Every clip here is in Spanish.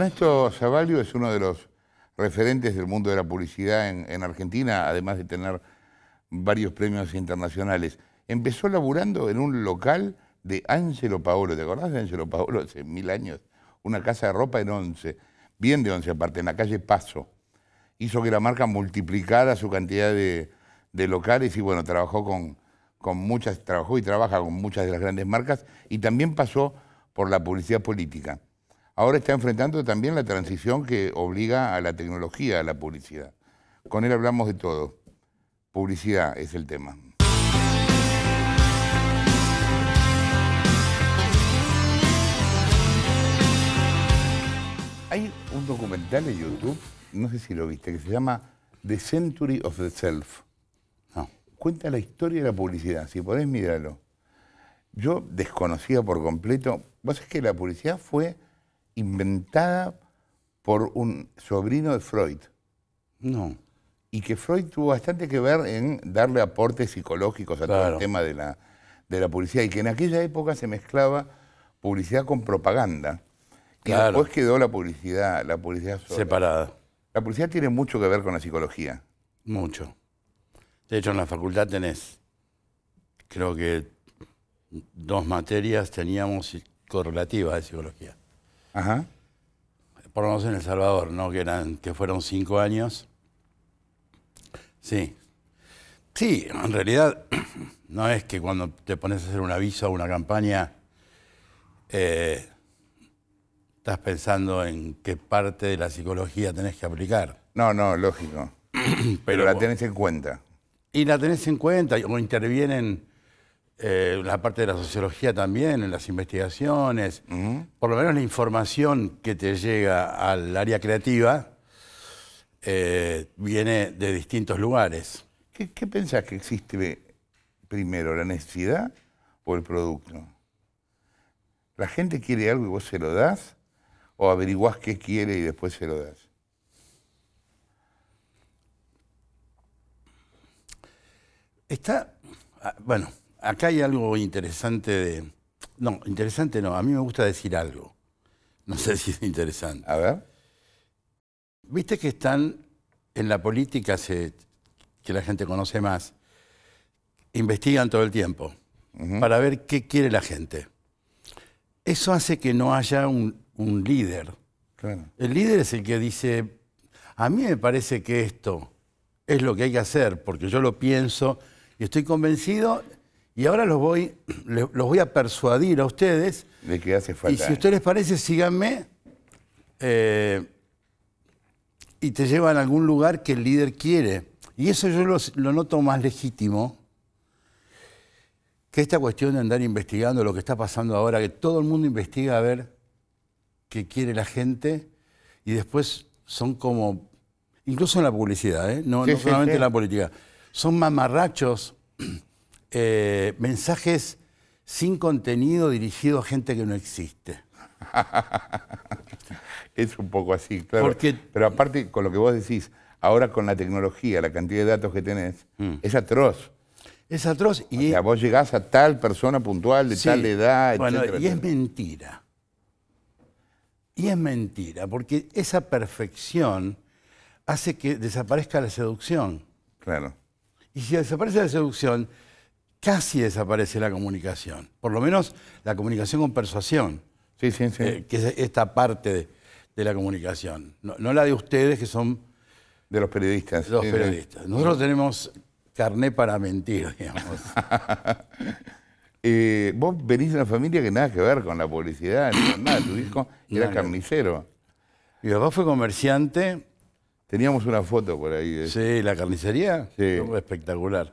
Ernesto Zavalio es uno de los referentes del mundo de la publicidad en, Argentina, además de tener varios premios internacionales. Empezó laburando en un local de Ángelo Paolo. ¿Te acordás de Ángelo Paolo hace mil años? Una casa de ropa en once, bien de once aparte, en la calle Paso. Hizo que la marca multiplicara su cantidad de, locales y bueno, trabajó con, con muchas, trabajó y trabaja con muchas de las grandes marcas y también pasó por la publicidad política ahora está enfrentando también la transición que obliga a la tecnología, a la publicidad. Con él hablamos de todo. Publicidad es el tema. Hay un documental en YouTube, no sé si lo viste, que se llama The Century of the Self. Cuenta la historia de la publicidad, si podés míralo. Yo desconocía por completo. Vos es que la publicidad fue inventada por un sobrino de Freud. No. Y que Freud tuvo bastante que ver en darle aportes psicológicos a todo el tema de la, de la publicidad. Y que en aquella época se mezclaba publicidad con propaganda. Claro. después quedó la publicidad, la publicidad separada. La publicidad tiene mucho que ver con la psicología. Mucho. De hecho, en la facultad tenés, creo que dos materias teníamos correlativas de psicología. Ajá. Por lo menos en El Salvador, ¿no? Que, eran, que fueron cinco años. Sí. Sí, en realidad no es que cuando te pones a hacer un aviso o una campaña eh, estás pensando en qué parte de la psicología tenés que aplicar. No, no, lógico. Pero, Pero la tenés en cuenta. Y la tenés en cuenta, o intervienen eh, la parte de la sociología también, en las investigaciones, por lo menos la información que te llega al área creativa eh, viene de distintos lugares. ¿Qué, ¿Qué pensás que existe primero, la necesidad o el producto? ¿La gente quiere algo y vos se lo das? ¿O averiguás qué quiere y después se lo das? Está, ah, bueno, acá hay algo interesante de... No, interesante no, a mí me gusta decir algo. No sé si es interesante. A ver. Viste que están en la política, que la gente conoce más, investigan todo el tiempo para ver qué quiere la gente. Eso hace que no haya un, líder. El líder es el que dice, a mí me parece que esto es lo que hay que hacer, porque yo lo pienso y estoy convencido y ahora los voy, los voy a persuadir a ustedes. De que hace falta. Y si ustedes les parece, síganme. Eh, y te llevan a algún lugar que el líder quiere. Y eso yo lo noto más legítimo que esta cuestión de andar investigando lo que está pasando ahora, que todo el mundo investiga a ver qué quiere la gente y después son como, incluso en la publicidad, ¿eh? no, solamente en la política, son mamarrachos Eh, mensajes sin contenido dirigidos a gente que no existe. es un poco así, claro. Pero aparte, con lo que vos decís, ahora con la tecnología, la cantidad de datos que tenés, mm. es atroz. Es atroz. Y o sea, vos llegás a tal persona puntual, de tal edad, Y es mentira. Y es mentira, porque esa perfección hace que desaparezca la seducción. Claro. Y si desaparece la seducción, casi desaparece la comunicación, por lo menos la comunicación con persuasión, sí, sí, sí. Eh, que es esta parte de, la comunicación, no, la de ustedes que son... De los periodistas. los periodistas. Nosotros tenemos carné para mentir, digamos. Eh, vos venís de una familia que nada que ver con la publicidad, ni con nada, tu hijo era carnicero. Mi papá fue comerciante. Teníamos una foto por ahí. De... Sí, la carnicería. Sí. espectacular.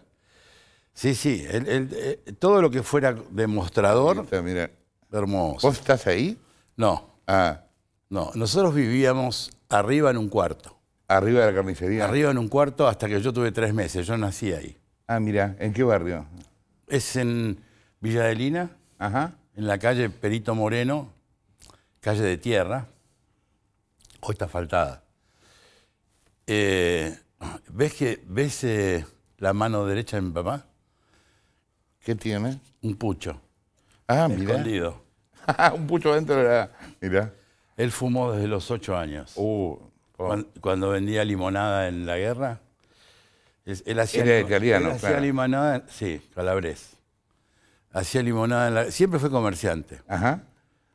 Sí, sí, eh, todo lo que fuera demostrador, hermoso. ¿Vos estás ahí? No. Ah. No, nosotros vivíamos arriba en un cuarto. ¿Arriba de la carnicería? Arriba en un cuarto hasta que yo tuve tres meses, yo nací ahí. Ah, mira, ¿en qué barrio? Es en Villa de Lina, Ajá. en la calle Perito Moreno, calle de tierra, hoy está faltada. Eh, ¿Ves que ves eh, la mano derecha de mi papá? ¿Qué tiene? Un pucho. Ah, mira. Escondido. un pucho dentro de la... Mira. Él fumó desde los ocho años. Uh, oh. cuando, vendía limonada en la guerra. Él, hacía, limonada italiano, él limonada, sí, calabrés. Hacía limonada en la... Siempre fue comerciante. Ajá.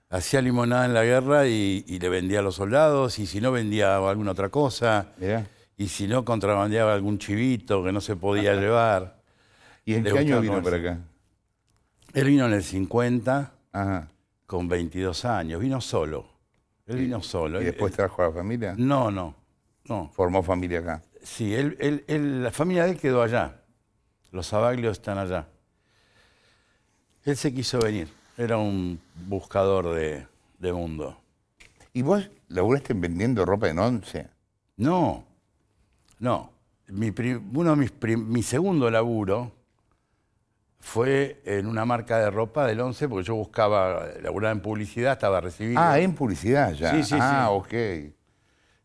Hacía limonada en la guerra y, le vendía a los soldados, y si no vendía alguna otra cosa, y si no contrabandeaba algún chivito que no se podía llevar. ¿Y en qué año vino para acá? Él vino en el 50, con 22 años. Vino solo. Él vino solo. ¿Y después trajo a la familia? No, no. no. ¿Formó familia acá? Sí, él, él, la familia de él quedó allá. Los Abaglios están allá. Él se quiso venir. Era un buscador de, mundo. ¿Y vos laburaste vendiendo ropa en once? No, no. uno mis, mi segundo laburo fue en una marca de ropa del 11, porque yo buscaba, laburaba en publicidad, estaba recibido. Ah, en publicidad ya. Sí, sí, ah, ok.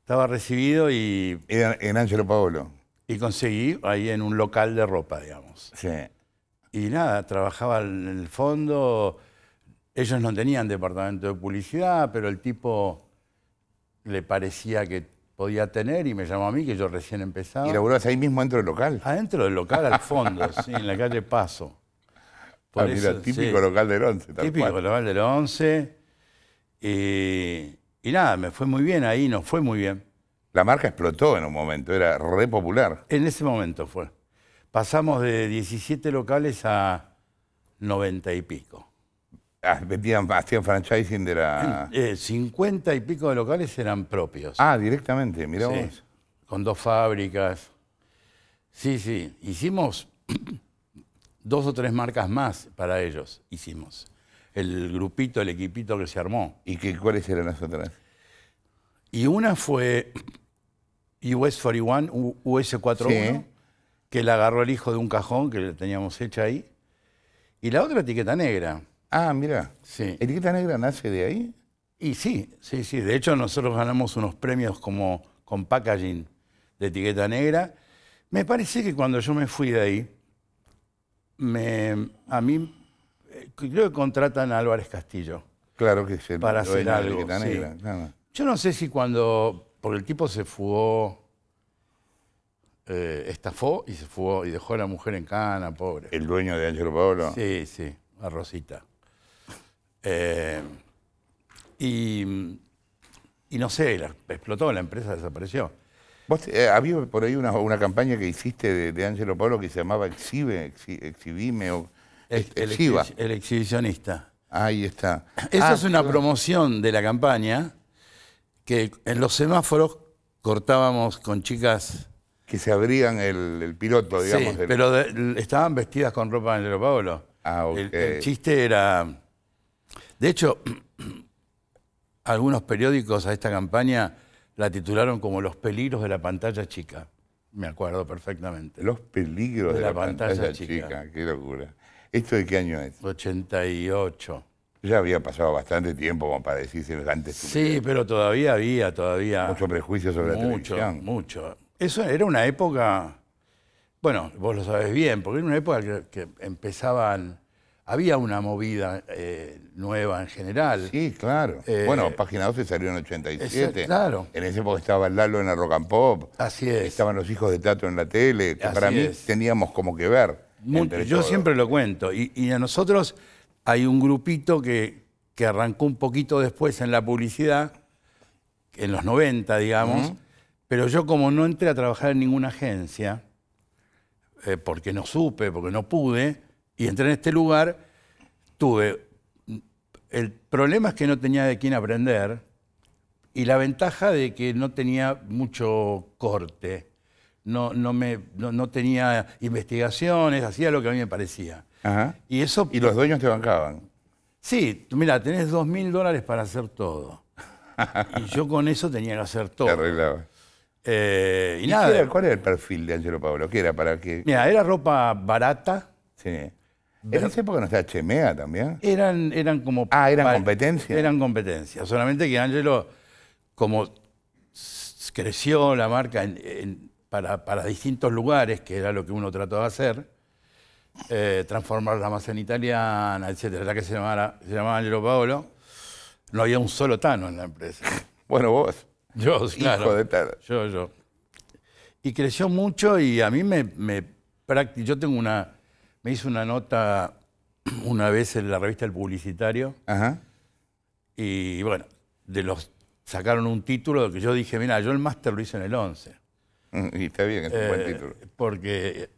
Estaba recibido y... Era en Angelo Paolo. Y conseguí ahí en un local de ropa, digamos. Sí. Y nada, trabajaba en el fondo. Ellos no tenían departamento de publicidad, pero el tipo le parecía que podía tener y me llamó a mí, que yo recién empezaba. ¿Y laburabas ahí mismo dentro del local? Adentro del local, al fondo, en la calle Paso. Ah, típico local del 11. Típico local del 11. Eh, y, nada, me fue muy bien ahí, nos fue muy bien. La marca explotó en un momento, era re popular. En ese momento fue. Pasamos de 17 locales a 90 y pico. Ah, hacían franchising de la... 50 eh, y pico de locales eran propios. Ah, directamente, mirá vos. Con dos fábricas. Sí, sí. Hicimos dos o tres marcas más para ellos hicimos. El grupito, el equipito que se armó. ¿Y qué, cuáles eran las otras? Y una fue US 41, US41, que la agarró el hijo de un cajón que le teníamos hecha ahí. Y la otra, etiqueta negra. Ah, mira. Sí. ¿Etiqueta negra nace de ahí? Y sí, sí, sí. De hecho, nosotros ganamos unos premios como con packaging de etiqueta negra. Me parece que cuando yo me fui de ahí, me, a mí, eh, creo que contratan a Álvarez Castillo. Claro que sí. Para hacer algo. Yo no sé si cuando. Porque el tipo se fugó. Eh, estafó y se fugó y dejó a la mujer en cana, pobre. ¿El dueño de Ángelo Paolo? Sí, sí, a Rosita. Eh, y, no sé, explotó, la empresa desapareció. Eh, había por ahí una, campaña que hiciste de, Ángelo Pablo que se llamaba Exhibe, Exhibime o el, exhibicionista. Ahí está. Esa ah, es una promoción de la campaña que en los semáforos cortábamos con chicas... Que se abrían el, piloto, digamos. Sí, pero estaban vestidas con ropa de Ángelo Pablo. Ah, el chiste era... De hecho, algunos periódicos a esta campaña la titularon como Los peligros de la pantalla chica. Me acuerdo perfectamente. Los peligros de, la, pantalla, chica. Qué locura. ¿Esto de qué año es? 88. Ya había pasado bastante tiempo como para decir antes. Sí, pero todavía había, todavía. Mucho prejuicio sobre la televisión. Mucho. mucho. Eso era una época. Bueno, vos lo sabés bien, porque era una época que empezaban había una movida eh, nueva en general. Sí, claro. Eh, bueno, Página 12 salió en 87. claro. En ese época estaba Lalo en la Rock and Pop. Así es. Estaban los hijos de Tato en la tele. para mí teníamos como que ver. yo siempre lo cuento. Y, a nosotros hay un grupito que, que arrancó un poquito después en la publicidad, en los 90, digamos. Pero yo como no entré a trabajar en ninguna agencia, eh, porque no supe, porque no pude, y entré en este lugar, tuve... El problema es que no tenía de quién aprender y la ventaja de que no tenía mucho corte. No, no, me, no, tenía investigaciones, hacía lo que a mí me parecía. Y, eso, y los dueños te bancaban. Sí, mira, tenés dos mil dólares para hacer todo. y yo con eso tenía que hacer todo. Te arreglaba. Eh, y, nada. ¿Cuál era el perfil de Angelo Pablo? ¿Qué era para qué? Mira, era ropa barata. Sí. ¿En esa época no estaba Chemea también? Eran, eran como... Ah, eran competencias. Eran competencias, solamente que Angelo, como creció la marca para, distintos lugares, que era lo que uno trató de hacer, eh, transformarla más en italiana, etcétera, la que se llamaba, se llamaba Angelo Paolo, no había un solo Tano en la empresa. bueno, vos. Yo, claro. Yo, yo. Y creció mucho y a mí me... me yo tengo una me hizo una nota una vez en la revista El Publicitario. Ajá. Y bueno, de los sacaron un título que yo dije, mira, yo el máster lo hice en el 11. Mm, y está bien, es un buen eh, título. Porque,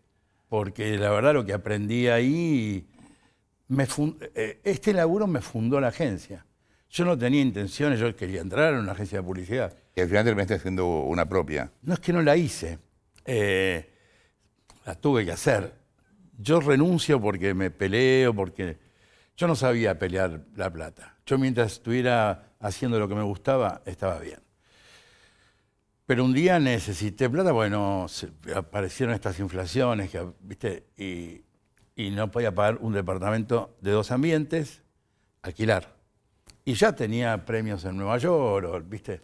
porque la verdad lo que aprendí ahí, me eh, este laburo me fundó la agencia. Yo no tenía intenciones, yo quería entrar en una agencia de publicidad. Y al final terminaste haciendo una propia. No es que no la hice, eh, la tuve que hacer. Yo renuncio porque me peleo, porque yo no sabía pelear la plata. Yo mientras estuviera haciendo lo que me gustaba, estaba bien. Pero un día necesité plata, bueno, aparecieron estas inflaciones, ¿viste? Y, no podía pagar un departamento de dos ambientes, alquilar. Y ya tenía premios en Nueva York, ¿viste?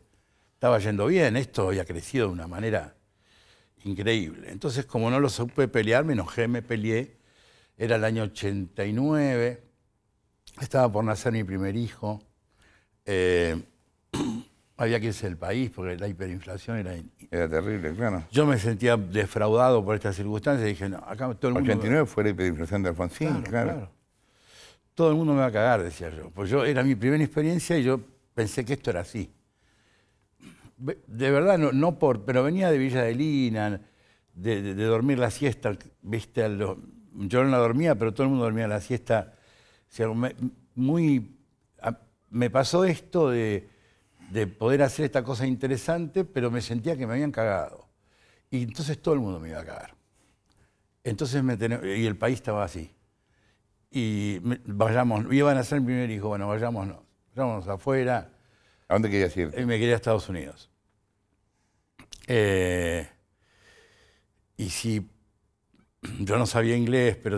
Estaba yendo bien, esto había crecido de una manera increíble. Entonces, como no lo supe pelear, me enojé, me peleé. Era el año 89, estaba por nacer mi primer hijo. Eh, había que irse del país porque la hiperinflación era... terrible, claro. Yo me sentía defraudado por estas circunstancias. Dije, no, acá todo el mundo... 89 fue la hiperinflación de Alfonsín, claro, Todo el mundo me va a cagar, decía yo. Pues yo, era mi primera experiencia y yo pensé que esto era así de verdad, no, no por, pero venía de Villa de Lina, de, dormir la siesta, viste, yo no la dormía, pero todo el mundo dormía la siesta. me, muy, me pasó esto de, de poder hacer esta cosa interesante, pero me sentía que me habían cagado. Y entonces todo el mundo me iba a cagar. Entonces me y el país estaba así. Y vayamos, iban a ser mi primer hijo, bueno, vayámonos, vayámonos afuera, ¿A dónde querías ir? Eh, me quería a Estados Unidos. Eh, y si yo no sabía inglés, pero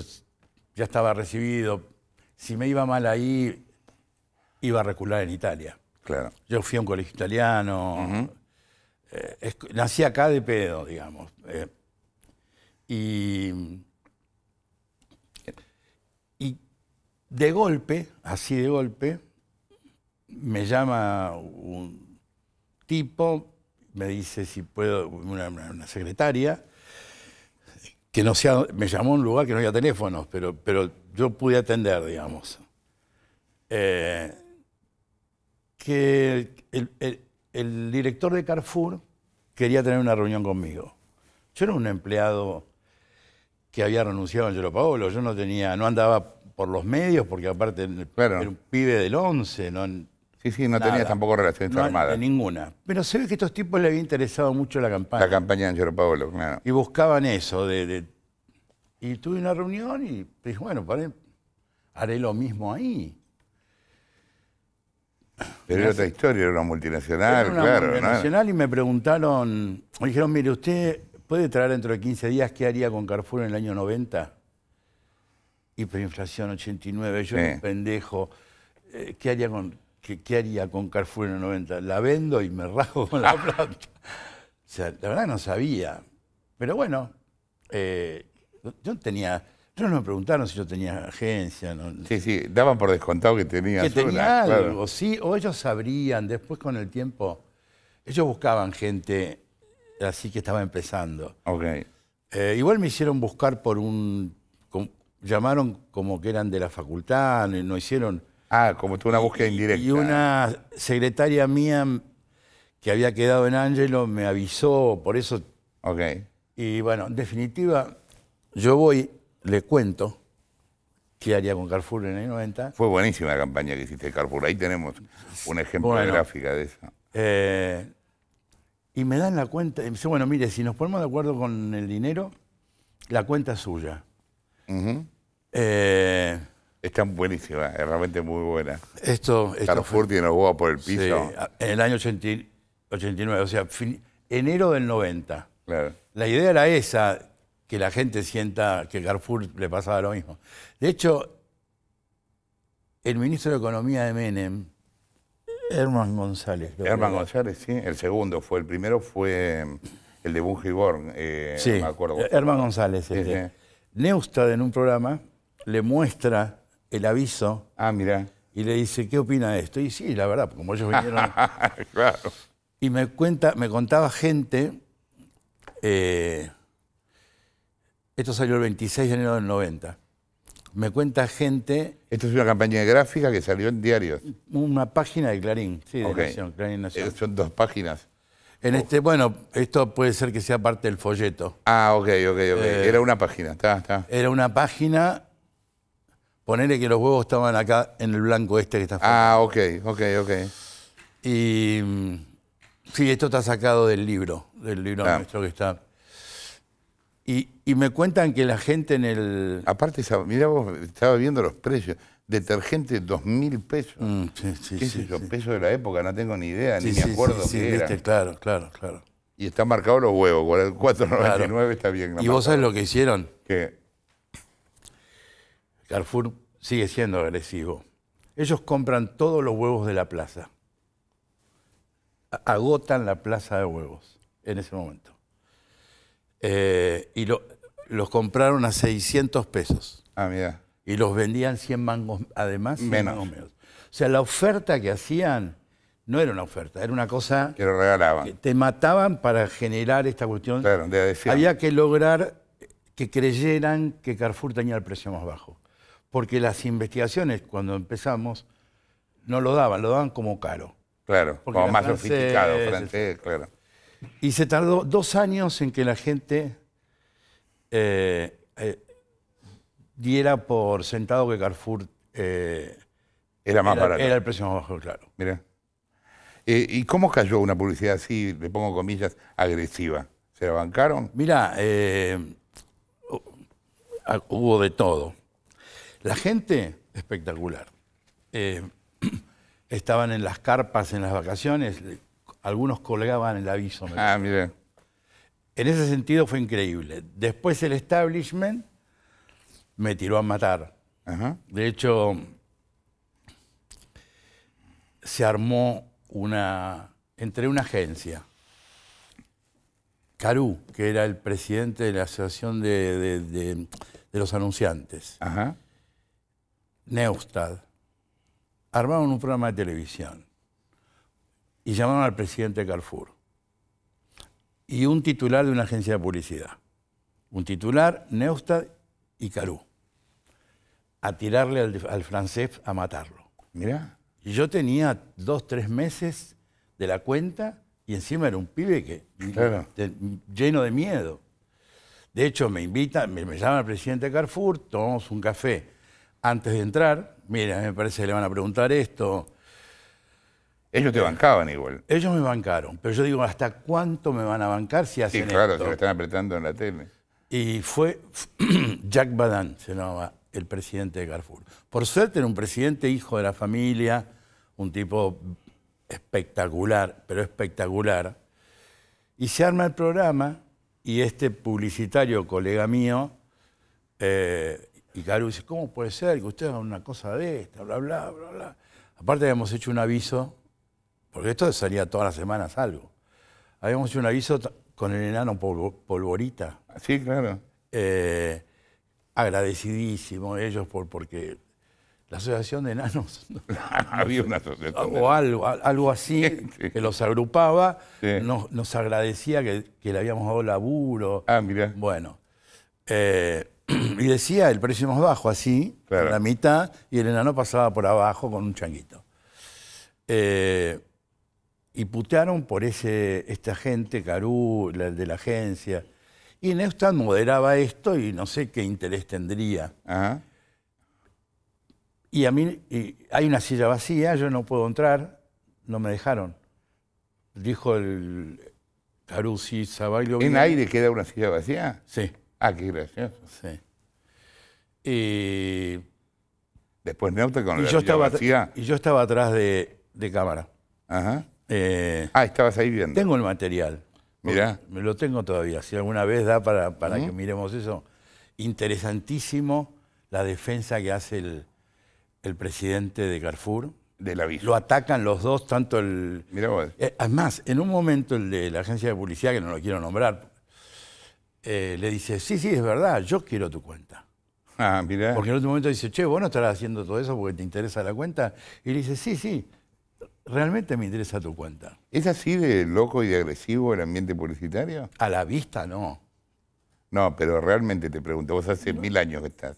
ya estaba recibido, si me iba mal ahí, iba a recular en Italia. Claro. Yo fui a un colegio italiano, eh, nací acá de pedo, digamos. y, y de golpe, así de golpe, me llama un tipo, me dice si puedo, una, secretaria, que no sea, me llamó a un lugar que no había teléfonos, pero, pero yo pude atender, digamos. Eh, que el, director de Carrefour quería tener una reunión conmigo. Yo era un empleado que había renunciado a Angelo Paolo, yo no tenía, no andaba por los medios, porque aparte era un pibe del 11, no, Sí, sí, no tenía tampoco relaciones no, armadas. Ninguna. Pero se ve que a estos tipos le había interesado mucho la campaña. La campaña de Angelo Pablo, claro. Y buscaban eso. Y tuve una reunión y dije, bueno, para haré lo mismo ahí. Pero era otra historia, era una multinacional, era una claro. multinacional y me preguntaron, me dijeron, mire, ¿usted puede traer dentro de 15 días qué haría con Carrefour en el año 90? Hiperinflación 89, yo un pendejo. Eh, ¿Qué haría con ¿qué, haría con Carrefour en el 90? La vendo y me rajo con la plata. O sea, la verdad no sabía. Pero bueno, eh, yo tenía... no me preguntaron si yo tenía agencia. Sí, sí, daban por descontado que tenía Que tenía algo, sí, o ellos sabrían. Después con el tiempo, ellos buscaban gente así que estaba empezando. Ok. Eh, igual me hicieron buscar por un... llamaron como que eran de la facultad, no hicieron... Ah, como tuvo una búsqueda indirecta. Y una secretaria mía que había quedado en Angelo me avisó, por eso. Ok. Y bueno, en definitiva, yo voy, le cuento qué haría con Carrefour en el 90. Fue buenísima la campaña que hiciste Ahí tenemos un ejemplo de gráfica de eso. Eh, y me dan la cuenta, y dice, bueno, mire, si nos ponemos de acuerdo con el dinero, la cuenta es suya. Están buenísima, es realmente muy buena. Esto, Carrefour tiene por el piso. en el año 89, o sea, enero del 90. La idea era esa, que la gente sienta que Carrefour le pasaba lo mismo. De hecho, el ministro de Economía de Menem, Herman González. Herman González, sí, el segundo fue, el primero fue mm, el de Bungiborn, eh, sí, no me acuerdo. Herman González. sí. Neustad en un programa le muestra el aviso. Ah, mira. Y le dice, ¿qué opina de esto? Y sí, la verdad, como ellos vinieron. claro. Y me, cuenta, me contaba gente. Eh, esto salió el 26 de enero del 90. Me cuenta gente. Esto es una campaña de gráfica que salió en diarios. Una página de Clarín, sí, de Clarín Nacional. Eh, son dos páginas. En oh. este, bueno, esto puede ser que sea parte del folleto. Ah, ok, ok, ok. Eh, era una página, está, está. Era una página Ponele que los huevos estaban acá en el blanco este que está Ah, ok, ok, ok. Y mm, sí, esto está sacado del libro, del libro ah. nuestro que está. Y, me cuentan que la gente en el... Aparte, mira vos, estaba viendo los precios. Detergente, dos mil pesos. Mm, sí, sí, ¿Qué sí, es eso? Peso de la época, no tengo ni idea, ni me acuerdo qué era. claro, claro, claro. Y están marcados los huevos, 4.99 está bien. Y vos sabés lo que hicieron. ¿Qué? Carrefour sigue siendo agresivo. Ellos compran todos los huevos de la plaza. Agotan la plaza de huevos en ese momento. Eh, y los compraron a 600 pesos. Ah, mira. Y los vendían 100 mangos, además, menos. O sea, la oferta que hacían no era una oferta, era una cosa... Que lo regalaban. te mataban para generar esta cuestión. de Había que lograr que creyeran que Carrefour tenía el precio más bajo porque las investigaciones cuando empezamos no lo daban, lo daban como caro. Claro, como más sofisticado, claro. Y se tardó dos años en que la gente eh, eh, diera por sentado que Carrefour eh, era más Era el precio más bajo, claro. Mira. ¿Y cómo cayó una publicidad así, le pongo comillas, agresiva? ¿Se la bancaron? Mira, hubo de todo. La gente, espectacular. Eh, estaban en las carpas en las vacaciones, algunos colgaban el aviso. ah, mire. En ese sentido fue increíble. Después el establishment me tiró a matar. Ajá. De hecho, se armó una. entre una agencia. Carú, que era el presidente de la Asociación de, de los Anunciantes. Ajá Neustad, armaron un programa de televisión y llamaron al presidente Carrefour y un titular de una agencia de publicidad. Un titular, Neustad y Carú. A tirarle al, francés a matarlo. Mira, Y yo tenía dos, tres meses de la cuenta y encima era un pibe que, lleno de miedo. De hecho, me invita, me, me llama el presidente Carrefour, tomamos un café antes de entrar, mira, me parece que le van a preguntar esto. Ellos te eh, bancaban igual. Ellos me bancaron, pero yo digo, ¿hasta cuánto me van a bancar si hacen Sí, claro, se lo están apretando en la tele. Y fue Jack Badan, se llamaba el presidente de Carrefour. Por suerte era un presidente hijo de la familia, un tipo espectacular, pero espectacular. Y se arma el programa y este publicitario, colega mío, eh, y Caru dice, ¿cómo puede ser que ustedes hagan una cosa de esta? Bla, bla, bla, bla. Aparte habíamos hecho un aviso, porque esto salía todas las semanas algo. Habíamos hecho un aviso con el enano Polvorita. Sí, claro. Eh, agradecidísimo ellos por, porque la asociación de enanos. Había una asociación. O algo, algo así, que los agrupaba, nos, agradecía que, le habíamos dado laburo. Ah, mira. Bueno. Eh, y decía el precio más bajo, así, la mitad, y el enano pasaba por abajo con un changuito. Eh, y putearon por ese, esta gente, Carú, de la agencia. Y Neustadt moderaba esto y no sé qué interés tendría. Y a mí hay una silla vacía, yo no puedo entrar, no me dejaron. Dijo el Carú, lo vi. ¿En aire queda una silla vacía? Sí. Ah, qué gracioso. Sí. Después neutro con y la yo estaba Y yo estaba atrás de, cámara. Ajá. Eh, ah, estabas ahí viendo. Tengo el material. Mirá. Me lo tengo todavía. Si alguna vez da para, para que miremos eso. Interesantísimo la defensa que hace el, presidente de Carrefour. Del aviso. Lo atacan los dos, tanto el... Mirá vos. Eh, además, en un momento el de la agencia de publicidad, que no lo quiero nombrar, eh, le dice, sí, sí, es verdad, yo quiero tu cuenta. Ah, mirá. Porque en otro momento dice, che, vos no estarás haciendo todo eso porque te interesa la cuenta. Y le dice, sí, sí, realmente me interesa tu cuenta. ¿Es así de loco y de agresivo el ambiente publicitario? A la vista no. No, pero realmente te pregunto, vos hace mil años que estás.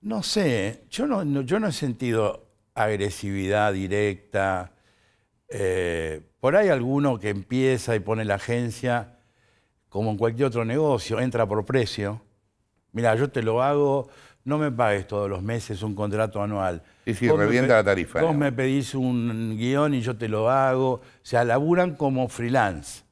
No sé, yo no, yo no he sentido agresividad directa. Eh, por ahí alguno que empieza y pone la agencia como en cualquier otro negocio, entra por precio. Mira, yo te lo hago, no me pagues todos los meses un contrato anual. Y si revienta la tarifa. Vos me pedís un guión y yo te lo hago. O sea, laburan como freelance.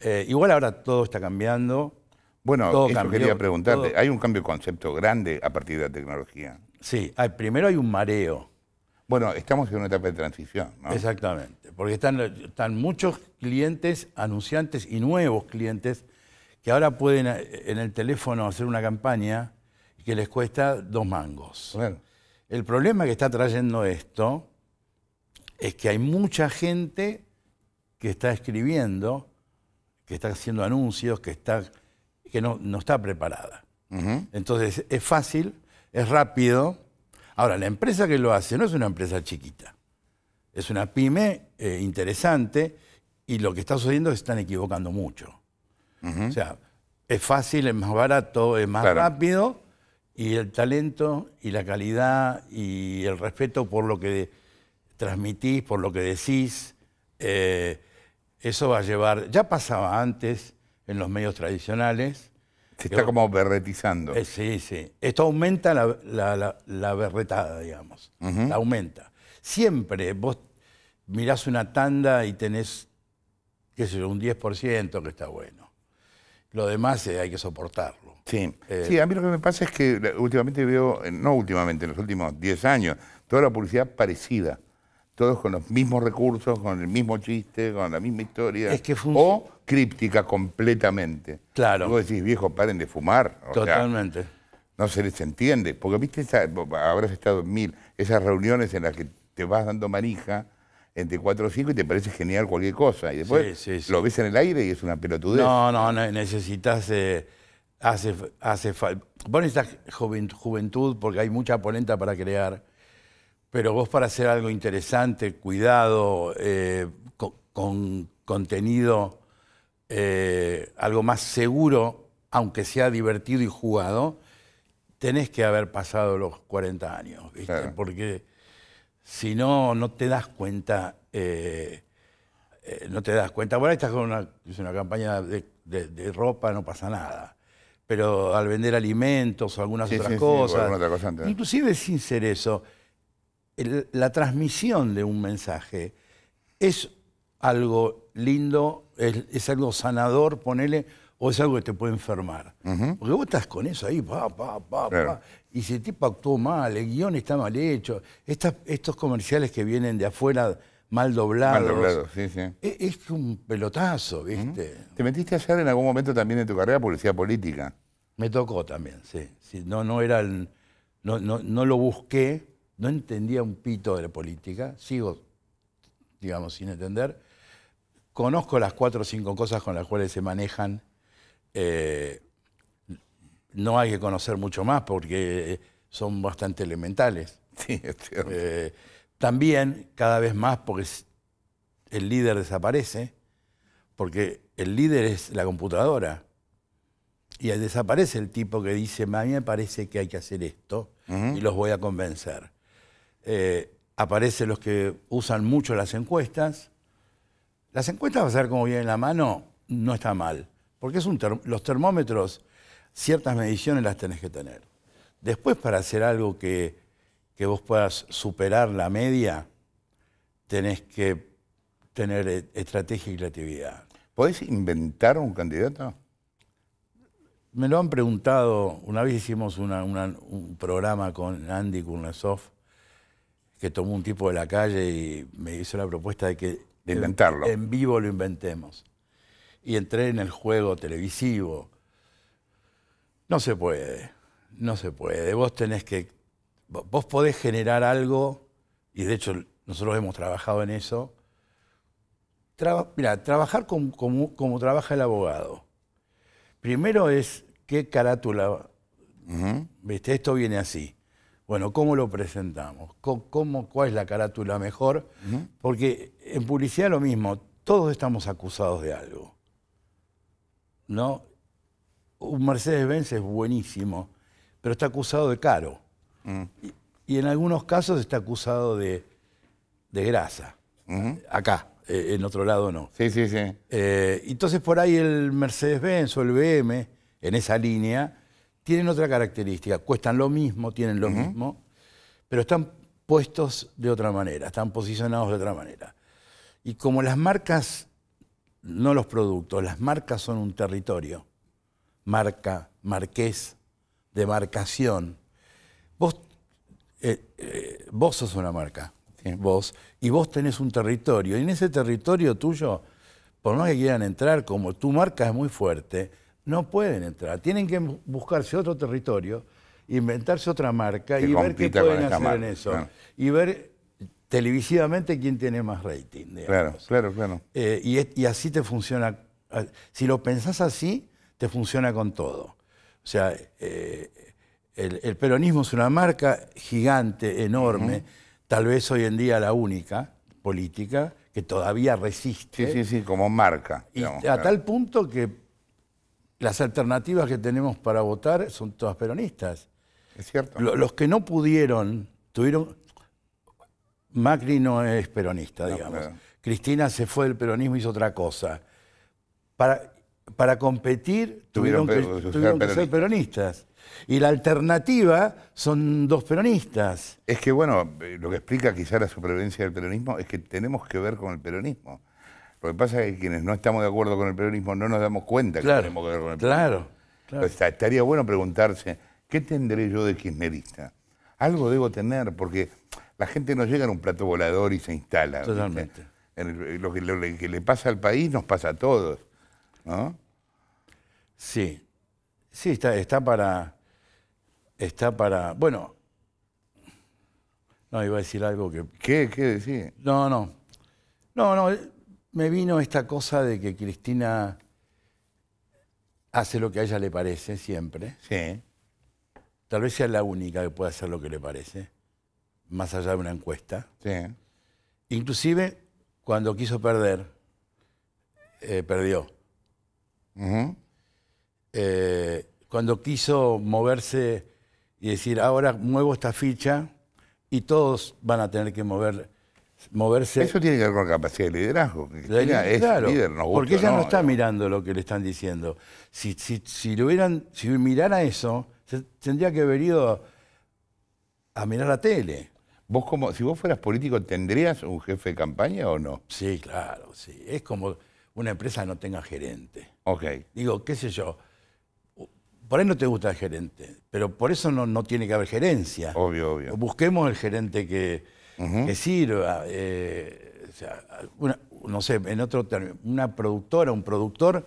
Eh, igual ahora todo está cambiando. Bueno, eso quería preguntarte. ¿Hay un cambio de concepto grande a partir de la tecnología? Sí, hay, primero hay un mareo. Bueno, estamos en una etapa de transición, ¿no? Exactamente porque están, muchos clientes, anunciantes y nuevos clientes que ahora pueden eh, en el teléfono hacer una campaña que les cuesta dos mangos. El problema que está trayendo esto es que hay mucha gente que está escribiendo, que está haciendo anuncios, que, está, que no, está preparada. Entonces es fácil, es rápido. Ahora, la empresa que lo hace no es una empresa chiquita. Es una pyme eh, interesante y lo que está sucediendo es que están equivocando mucho. O sea, es fácil, es más barato, es más rápido y el talento y la calidad y el respeto por lo que transmitís, por lo que decís, eh, eso va a llevar, ya pasaba antes en los medios tradicionales. Se está como berretizando. Eh, sí, sí. Esto aumenta la, berretada, digamos. aumenta. Siempre vos mirás una tanda y tenés, qué sé un 10% que está bueno. Lo demás eh, hay que soportarlo. Sí. Eh, sí, a mí lo que me pasa es que eh, últimamente veo, no últimamente, en los últimos 10 años, toda la publicidad parecida. Todos con los mismos recursos, con el mismo chiste, con la misma historia. Es que o críptica completamente. Claro. vos decís, viejo, paren de fumar. Totalmente. no se les entiende. Porque, viste, habrás estado en mil, esas reuniones en las que te vas dando manija entre 4 o 5 y te parece genial cualquier cosa. Y después lo ves en el aire y es una pelotudez. No, no, necesitas. Eh, hace, hace Vos necesitas juventud porque hay mucha polenta para crear. Pero vos, para hacer algo interesante, cuidado, eh, con, contenido, eh, algo más seguro, aunque sea divertido y jugado, tenés que haber pasado los 40 años, ¿viste? Porque si no, no te das cuenta, eh, eh, no te das cuenta. Bueno, estás con una, una campaña de, ropa, no pasa nada. Pero al vender alimentos o algunas otras cosas. Inclusive sin ser eso, la transmisión de un mensaje es algo lindo, es, algo sanador, ponele, o es algo que te puede enfermar. Porque vos estás con eso ahí, pa, pa, pa, pa y ese tipo actuó mal, el guión está mal hecho, estos comerciales que vienen de afuera mal doblados. Mal doblados, sí, sí. E, es, que un pelotazo, ¿viste? ¿Te metiste a hacer en algún momento también en tu carrera publicidad política? Me tocó también, sí. no, no, era no, lo busqué, no entendía un pito de la política, sigo, digamos, sin entender. Conozco las cuatro o cinco cosas con las cuales se manejan. Eh, no hay que conocer mucho más porque eh, son bastante elementales. Eh, también, cada vez más, porque el líder desaparece, porque el líder es la computadora. Y desaparece el tipo que dice, a mí me parece que hay que hacer esto y los voy a convencer. Eh, aparecen los que usan mucho las encuestas. Las encuestas, va a ser como bien en la mano, no está mal, porque es un los termómetros ciertas mediciones las tenés que tener. Después, para hacer algo que, vos puedas superar la media, tenés que tener e, estrategia y creatividad. ¿Podés inventar un candidato? Me lo han preguntado, una vez hicimos un programa con Andy Kurnesov, que tomó un tipo de la calle y me hizo la propuesta de que inventarlo. en, vivo lo inventemos. Y entré en el juego televisivo no se puede, no se puede. Vos tenés que, vos podés generar algo, y de hecho nosotros hemos trabajado en eso. mira, trabajar como, trabaja el abogado. Primero es qué carátula, ¿viste? Esto viene así. Bueno, ¿cómo lo presentamos? ¿Cómo, cuál es la carátula mejor? Porque en publicidad lo mismo, todos estamos acusados de algo. ¿No? un Mercedes-Benz es buenísimo, pero está acusado de caro. Mm. Y, en algunos casos está acusado de, grasa. Acá, e, en otro lado no. Sí, sí, sí. Eh, entonces por ahí el Mercedes-Benz o el BM, en esa línea, tienen otra característica. Cuestan lo mismo, tienen lo mismo, pero están puestos de otra manera, están posicionados de otra manera. Y como las marcas, no los productos, las marcas son un territorio, marca, marqués, demarcación. Vos, eh, eh, vos sos una marca, vos, y vos tenés un territorio, y en ese territorio tuyo, por más que quieran entrar, como tu marca es muy fuerte, no pueden entrar. Tienen que buscarse otro territorio, inventarse otra marca y ver qué pueden hacer en eso. Y ver televisivamente quién tiene más rating. Claro, claro, claro. Eh, y, y, así te funciona. Ah, si lo pensás así, te funciona con todo. O sea, eh, el, peronismo es una marca gigante, enorme, tal vez hoy en día la única política que todavía resiste. Sí, sí, sí, como marca. a tal punto que las alternativas que tenemos para votar son todas peronistas. Es cierto. Los que no pudieron, tuvieron... Macri no es peronista, digamos. Cristina se fue del peronismo, y hizo otra cosa. Para, para competir tuvieron, que, ser peronistas. Y la alternativa son dos peronistas. Es que, bueno, eh, lo que explica quizá la supervivencia del peronismo es que tenemos que ver con el peronismo. Lo que pasa es que quienes no estamos de acuerdo con el peronismo no nos damos cuenta que tenemos que ver con el peronismo. Claro, claro. estaría bueno preguntarse, ¿qué tendré yo de kirchnerista? Algo debo tener, porque la gente no llega en un plato volador y se instala. Totalmente. En lo, que, lo que le pasa al país nos pasa a todos. Sí, sí, está, está para, está para, bueno, no, iba a decir algo que... ¿Qué? ¿Qué decir? No, no, no, no, me vino esta cosa de que Cristina hace lo que a ella le parece siempre. Sí. Tal vez sea la única que pueda hacer lo que le parece, más allá de una encuesta. Sí. Inclusive cuando quiso perder, eh, perdió. Eh, cuando quiso moverse y decir, ahora muevo esta ficha y todos van a tener que mover, moverse. Eso tiene que ver con la capacidad de liderazgo. porque ella no, está mirando lo que le están diciendo. Si, si, si, lo hubieran, si mirara eso, tendría que haber ido a mirar la tele. Vos como, si vos fueras político, ¿tendrías un jefe de campaña o no? Sí, claro, sí. Es como una empresa no tenga gerente. Digo, qué sé yo, por ahí no te gusta el gerente, pero por eso no, no tiene que haber gerencia. Obvio, obvio. Busquemos el gerente que, sirva. Eh, no sé, en otro término, una productora, un productor,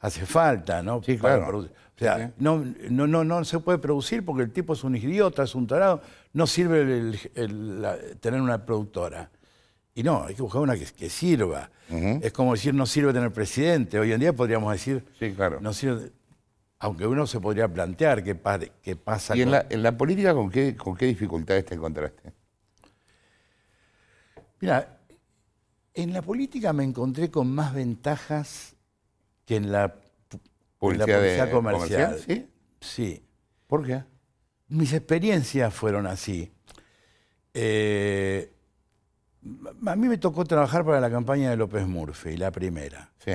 hace falta, ¿no? Sí, claro. O sea, no, no, no, no se puede producir porque el tipo es un idiota, es un tarado. No sirve el, tener una productora. Y no, hay que buscar una que, sirva. Es como decir, no sirve tener presidente. Hoy en día podríamos decir, sí, claro. aunque uno se podría plantear qué, qué pasa. ¿Y en, la, en, la, política con qué, con qué dificultades te encontraste? Mira, en la política me encontré con más ventajas que en la política en comercial. Sí. ¿Por qué? Mis experiencias fueron así. Eh, a mí me tocó trabajar para la campaña de López Murphy, la primera. Sí.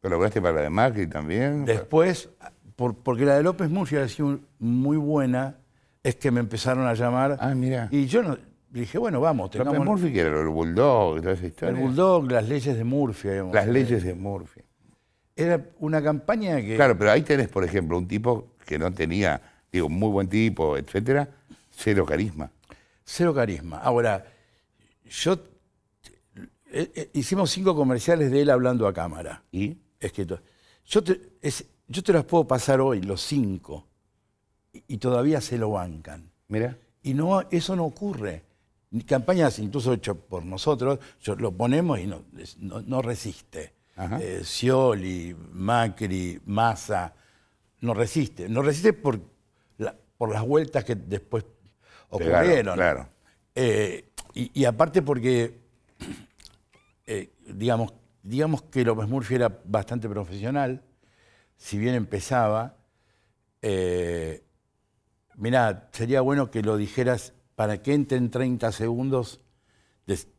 ¿Pero lograste para la de Macri también? Después, porque la de López Murphy ha sido muy buena, es que me empezaron a llamar. Ah, mira. Y yo dije, bueno, vamos. López Murphy que era el Bulldog, toda esa El Bulldog, las leyes de Murphy. Las leyes de Murphy. Era una campaña que... Claro, pero ahí tenés, por ejemplo, un tipo que no tenía, digo, muy buen tipo, etcétera, cero carisma. Cero carisma. Ahora yo eh, eh, hicimos cinco comerciales de él hablando a cámara. ¿Y? que Yo te, yo te los puedo pasar hoy, los cinco, y, todavía se lo bancan. Mira. Y no, eso no ocurre. Campañas incluso hechas por nosotros, yo, lo ponemos y no, resiste. Eh, Macri, Massa, no resiste. No resiste por, por las vueltas que después ocurrieron. Claro. Eh, y, aparte porque, eh, digamos, digamos que López Murphy era bastante profesional, si bien empezaba, eh, mirá, sería bueno que lo dijeras para que entren 30 segundos,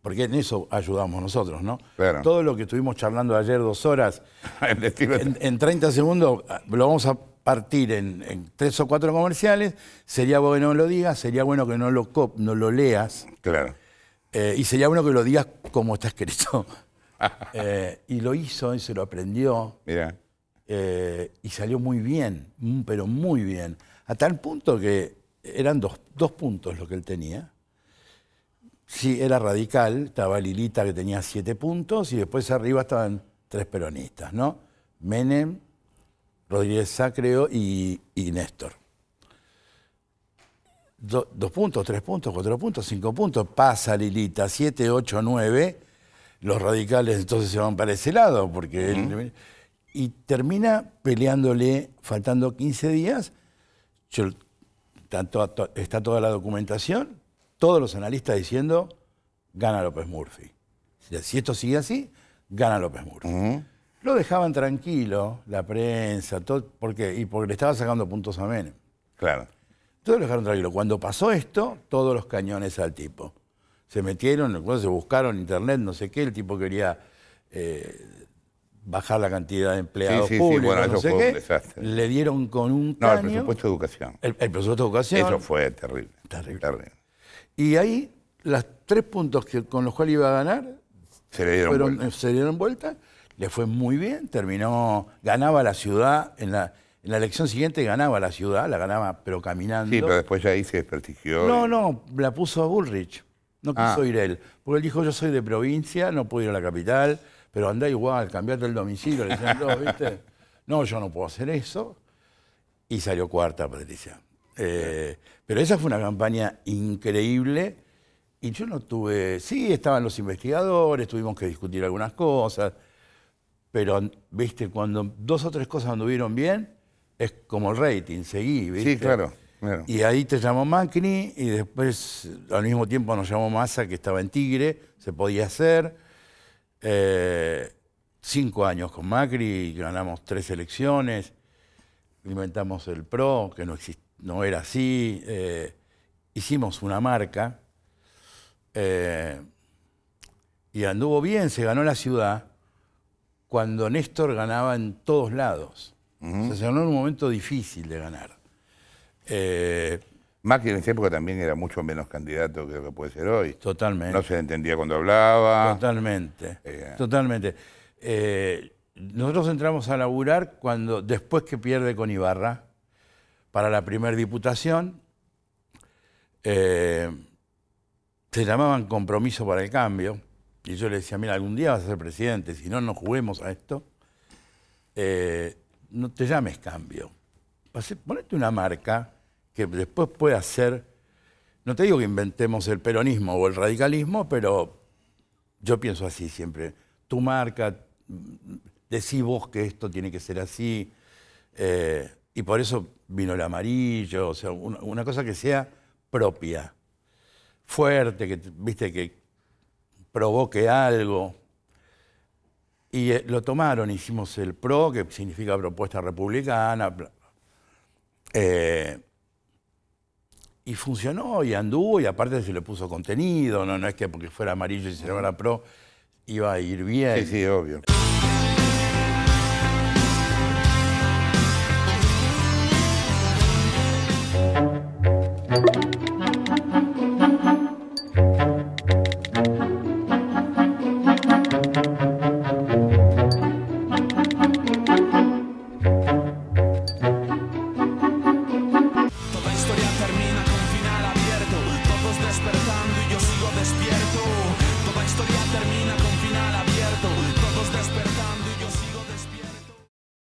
porque en eso ayudamos nosotros, ¿no? Claro. Todo lo que estuvimos charlando ayer dos horas, en, 30 segundos ah, lo vamos a partir en, tres o cuatro comerciales, sería bueno que no lo digas, sería bueno que no lo, no lo leas. Claro. Eh, y sería bueno que lo digas como está escrito. Eh, y lo hizo y se lo aprendió. Mira. Eh, y salió muy bien, pero muy bien. A tal punto que eran dos, puntos lo que él tenía. Sí, era radical, estaba Lilita que tenía siete puntos y después arriba estaban tres peronistas, ¿no? Menem, Rodríguez creo y, y Néstor dos puntos, tres puntos, cuatro puntos, cinco puntos, pasa Lilita, siete, ocho, nueve, los radicales entonces se van para ese lado, porque y termina peleándole, faltando 15 días, tanto, está toda la documentación, todos los analistas diciendo, gana López Murphy. Si esto sigue así, gana López Murphy. Lo dejaban tranquilo, la prensa, todo, ¿por qué? Y porque le estaba sacando puntos a Menem. Claro. Todos lo dejaron tranquilo. Cuando pasó esto, todos los cañones al tipo. Se metieron, se buscaron internet, no sé qué, el tipo quería eh, bajar la cantidad de empleados públicos, bueno, no fue Un desastre. Le dieron con un caño. No, el presupuesto de educación. El, presupuesto de educación. Eso fue terrible. Terrible. Y ahí, los tres puntos que, con los cuales iba a ganar, se le eh, Se dieron vuelta. Le fue muy bien, terminó, ganaba la ciudad en la en la elección siguiente ganaba la ciudad, la ganaba, pero caminando. Sí, pero después ya ahí se desprestigió. No, no, la puso a Bullrich. No ah. quiso ir él. Porque él dijo, yo soy de provincia, no puedo ir a la capital, pero anda igual, cambiate el domicilio, le decían ¿viste? No, yo no puedo hacer eso. Y salió cuarta, Patricia. Eh, pero esa fue una campaña increíble y yo no tuve... Sí, estaban los investigadores, tuvimos que discutir algunas cosas, pero, viste, cuando dos o tres cosas anduvieron bien, es como el rating, seguí, ¿viste? Sí, claro. Y ahí te llamó Macri y después al mismo tiempo nos llamó Massa, que estaba en Tigre, se podía hacer. Eh, cinco años con Macri, ganamos tres elecciones, inventamos el PRO, que no, era así, eh, hicimos una marca eh, y anduvo bien, se ganó la ciudad cuando Néstor ganaba en todos lados. Se ganó en un momento difícil de ganar. Eh, Macri en esa época también era mucho menos candidato que lo que puede ser hoy. Totalmente. No se entendía cuando hablaba. Totalmente. Eh, Totalmente. Eh, nosotros entramos a laburar cuando, después que pierde con Ibarra, para la primera diputación, eh, se llamaban compromiso para el cambio. Y yo le decía, mira, algún día vas a ser presidente, si no, no juguemos a esto no te llames cambio. Ponete una marca que después pueda ser, no te digo que inventemos el peronismo o el radicalismo, pero yo pienso así siempre. Tu marca, mm, decís vos que esto tiene que ser así, eh, y por eso vino el amarillo, o sea, una, cosa que sea propia, fuerte, que, viste, que provoque algo. Y eh, lo tomaron, hicimos el PRO, que significa propuesta republicana. Eh, y funcionó y anduvo y aparte se le puso contenido, no, no es que porque fuera amarillo y se llamara PRO iba a ir bien. Sí, sí, obvio.